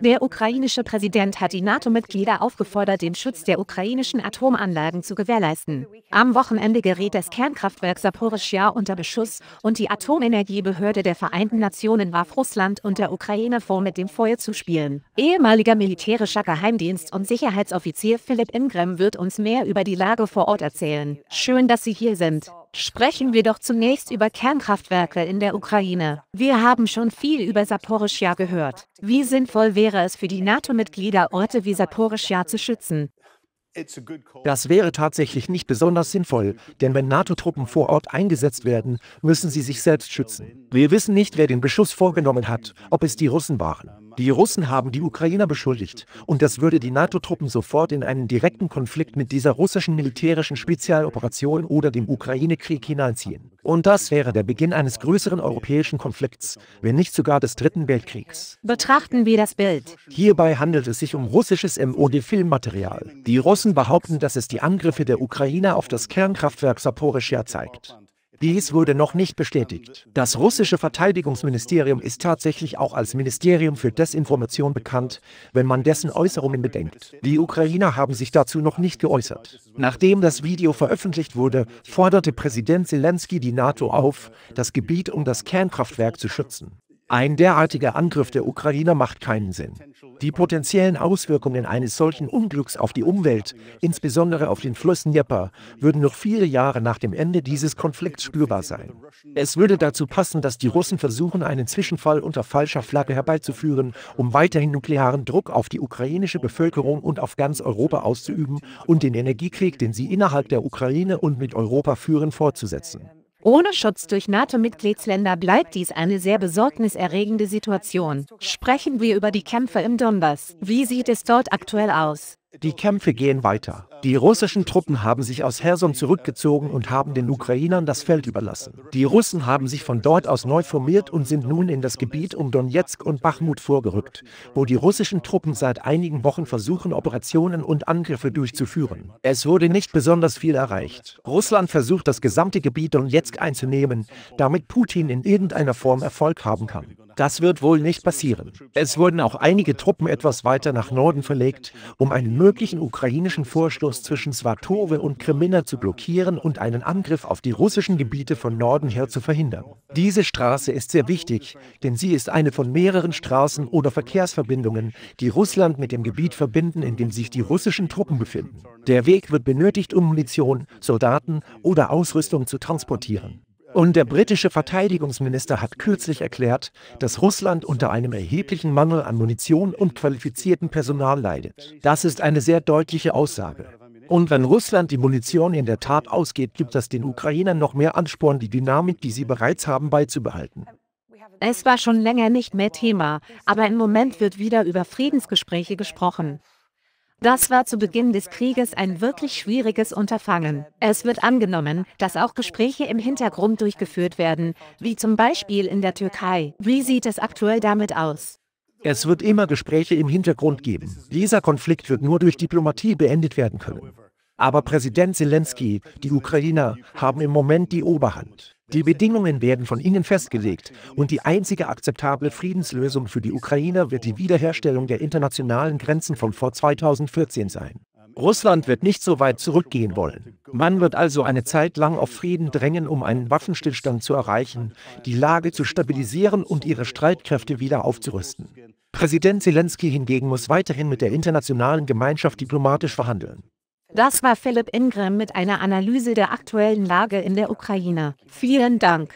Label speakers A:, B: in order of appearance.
A: Der ukrainische Präsident hat die NATO-Mitglieder aufgefordert, den Schutz der ukrainischen Atomanlagen zu gewährleisten. Am Wochenende gerät das Kernkraftwerk Saporischja unter Beschuss und die Atomenergiebehörde der Vereinten Nationen warf Russland und der Ukraine vor, mit dem Feuer zu spielen. Ehemaliger militärischer Geheimdienst- und Sicherheitsoffizier Philipp Ingram wird uns mehr über die Lage vor Ort erzählen. Schön, dass Sie hier sind. Sprechen wir doch zunächst über Kernkraftwerke in der Ukraine. Wir haben schon viel über Saporischja gehört. Wie sinnvoll wäre es für die NATO-Mitglieder, Orte wie Saporischja zu schützen?
B: Das wäre tatsächlich nicht besonders sinnvoll, denn wenn NATO-Truppen vor Ort eingesetzt werden, müssen sie sich selbst schützen. Wir wissen nicht, wer den Beschuss vorgenommen hat, ob es die Russen waren. Die Russen haben die Ukrainer beschuldigt, und das würde die NATO-Truppen sofort in einen direkten Konflikt mit dieser russischen militärischen Spezialoperation oder dem Ukraine-Krieg hineinziehen. Und das wäre der Beginn eines größeren europäischen Konflikts, wenn nicht sogar des Dritten Weltkriegs.
A: Betrachten wir das Bild.
B: Hierbei handelt es sich um russisches MOD-Filmmaterial. Die Russen behaupten, dass es die Angriffe der Ukrainer auf das Kernkraftwerk Saporischia zeigt. Dies wurde noch nicht bestätigt. Das russische Verteidigungsministerium ist tatsächlich auch als Ministerium für Desinformation bekannt, wenn man dessen Äußerungen bedenkt. Die Ukrainer haben sich dazu noch nicht geäußert. Nachdem das Video veröffentlicht wurde, forderte Präsident Zelensky die NATO auf, das Gebiet um das Kernkraftwerk zu schützen. Ein derartiger Angriff der Ukrainer macht keinen Sinn. Die potenziellen Auswirkungen eines solchen Unglücks auf die Umwelt, insbesondere auf den Fluss Dnieper, würden noch viele Jahre nach dem Ende dieses Konflikts spürbar sein. Es würde dazu passen, dass die Russen versuchen, einen Zwischenfall unter falscher Flagge herbeizuführen, um weiterhin nuklearen Druck auf die ukrainische Bevölkerung und auf ganz Europa auszuüben und den Energiekrieg, den sie innerhalb der Ukraine und mit Europa führen, fortzusetzen.
A: Ohne Schutz durch NATO-Mitgliedsländer bleibt dies eine sehr besorgniserregende Situation. Sprechen wir über die Kämpfe im Donbass. Wie sieht es dort aktuell aus?
B: Die Kämpfe gehen weiter. Die russischen Truppen haben sich aus Herson zurückgezogen und haben den Ukrainern das Feld überlassen. Die Russen haben sich von dort aus neu formiert und sind nun in das Gebiet um Donetsk und Bachmut vorgerückt, wo die russischen Truppen seit einigen Wochen versuchen, Operationen und Angriffe durchzuführen. Es wurde nicht besonders viel erreicht. Russland versucht, das gesamte Gebiet Donetsk einzunehmen, damit Putin in irgendeiner Form Erfolg haben kann. Das wird wohl nicht passieren. Es wurden auch einige Truppen etwas weiter nach Norden verlegt, um einen möglichen ukrainischen Vorstoß zwischen Swatowe und Krimina zu blockieren und einen Angriff auf die russischen Gebiete von Norden her zu verhindern. Diese Straße ist sehr wichtig, denn sie ist eine von mehreren Straßen oder Verkehrsverbindungen, die Russland mit dem Gebiet verbinden, in dem sich die russischen Truppen befinden. Der Weg wird benötigt, um Munition, Soldaten oder Ausrüstung zu transportieren. Und der britische Verteidigungsminister hat kürzlich erklärt, dass Russland unter einem erheblichen Mangel an Munition und qualifiziertem Personal leidet. Das ist eine sehr deutliche Aussage. Und wenn Russland die Munition in der Tat ausgeht, gibt das den Ukrainern noch mehr Ansporn, die Dynamik, die sie bereits haben, beizubehalten.
A: Es war schon länger nicht mehr Thema, aber im Moment wird wieder über Friedensgespräche gesprochen. Das war zu Beginn des Krieges ein wirklich schwieriges Unterfangen. Es wird angenommen, dass auch Gespräche im Hintergrund durchgeführt werden, wie zum Beispiel in der Türkei. Wie sieht es aktuell damit aus?
B: Es wird immer Gespräche im Hintergrund geben. Dieser Konflikt wird nur durch Diplomatie beendet werden können. Aber Präsident Zelensky, die Ukrainer haben im Moment die Oberhand. Die Bedingungen werden von ihnen festgelegt und die einzige akzeptable Friedenslösung für die Ukrainer wird die Wiederherstellung der internationalen Grenzen von vor 2014 sein. Russland wird nicht so weit zurückgehen wollen. Man wird also eine Zeit lang auf Frieden drängen, um einen Waffenstillstand zu erreichen, die Lage zu stabilisieren und ihre Streitkräfte wieder aufzurüsten. Präsident Zelensky hingegen muss weiterhin mit der internationalen Gemeinschaft diplomatisch verhandeln.
A: Das war Philipp Ingram mit einer Analyse der aktuellen Lage in der Ukraine. Vielen Dank.